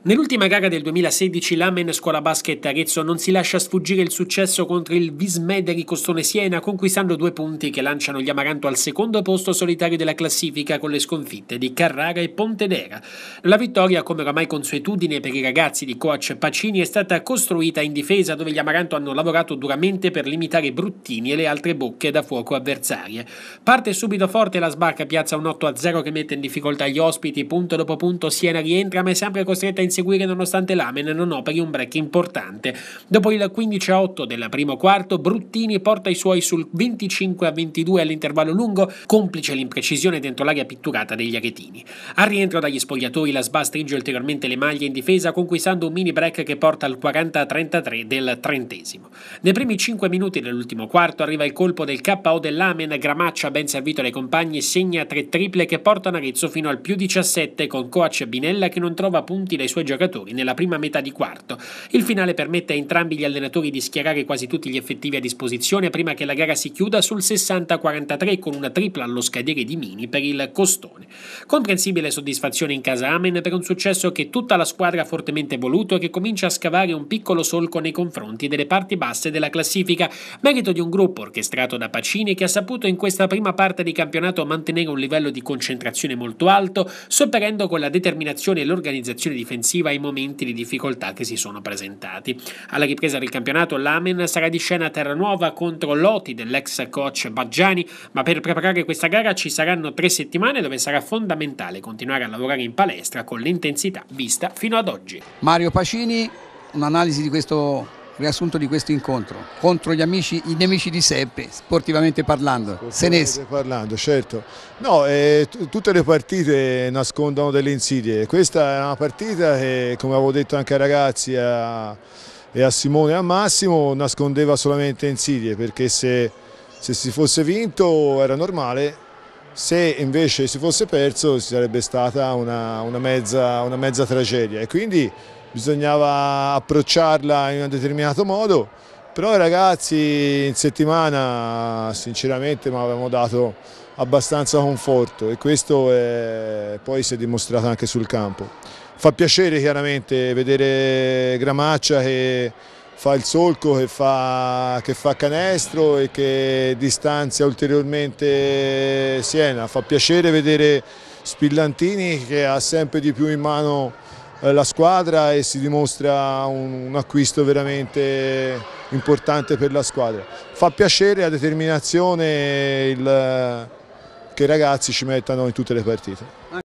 Nell'ultima gara del 2016 l'Amen Scuola Basket Arezzo non si lascia sfuggire il successo contro il Vismederi Costone Siena conquistando due punti che lanciano gli Amaranto al secondo posto solitario della classifica con le sconfitte di Carrara e Pontedera. La vittoria, come oramai consuetudine per i ragazzi di coach Pacini, è stata costruita in difesa dove gli Amaranto hanno lavorato duramente per limitare Bruttini e le altre bocche da fuoco avversarie. Parte subito forte la sbarca piazza un 8-0 che mette in difficoltà gli ospiti, punto dopo punto Siena rientra ma è sempre costretta a inseguire nonostante Lamen non operi un break importante. Dopo il 15 a 8 del primo quarto, Bruttini porta i suoi sul 25 a 22 all'intervallo lungo, complice l'imprecisione dentro l'area pitturata degli aretini. Al rientro dagli spogliatoi, la SBA stringe ulteriormente le maglie in difesa, conquistando un mini break che porta al 40 a 33 del trentesimo. Nei primi 5 minuti dell'ultimo quarto arriva il colpo del KO dell'Amen, Gramaccia ben servito dai compagni, segna tre triple che portano Arezzo fino al più 17 con coach Binella che non trova punti dai suoi suoi giocatori nella prima metà di quarto. Il finale permette a entrambi gli allenatori di schierare quasi tutti gli effettivi a disposizione prima che la gara si chiuda sul 60-43 con una tripla allo scadere di Mini per il Costone. Comprensibile soddisfazione in casa Amen per un successo che tutta la squadra ha fortemente voluto e che comincia a scavare un piccolo solco nei confronti delle parti basse della classifica, merito di un gruppo orchestrato da Pacini che ha saputo in questa prima parte di campionato mantenere un livello di concentrazione molto alto, sopperendo con la determinazione e l'organizzazione difensiva difensiva ai momenti di difficoltà che si sono presentati. Alla ripresa del campionato l'Amen sarà di scena a Terranuova contro Loti dell'ex coach Baggiani, ma per preparare questa gara ci saranno tre settimane dove sarà fondamentale continuare a lavorare in palestra con l'intensità vista fino ad oggi. Mario Pacini, un'analisi di questo riassunto di questo incontro contro gli amici, i nemici di sempre, sportivamente parlando. Sportivamente Senesi. parlando, certo. No, eh, tutte le partite nascondono delle insidie. Questa è una partita che, come avevo detto anche ai ragazzi a, e a Simone e a Massimo, nascondeva solamente insidie perché se, se si fosse vinto era normale se invece si fosse perso si sarebbe stata una, una, mezza, una mezza tragedia e quindi bisognava approcciarla in un determinato modo però i ragazzi in settimana sinceramente mi avevano dato abbastanza conforto e questo è, poi si è dimostrato anche sul campo. Fa piacere chiaramente vedere Gramaccia che fa il solco, che fa, che fa, canestro e che distanzia ulteriormente Siena. Fa piacere vedere Spillantini che ha sempre di più in mano eh, la squadra e si dimostra un, un acquisto veramente importante per la squadra. Fa piacere la determinazione il, eh, che i ragazzi ci mettano in tutte le partite.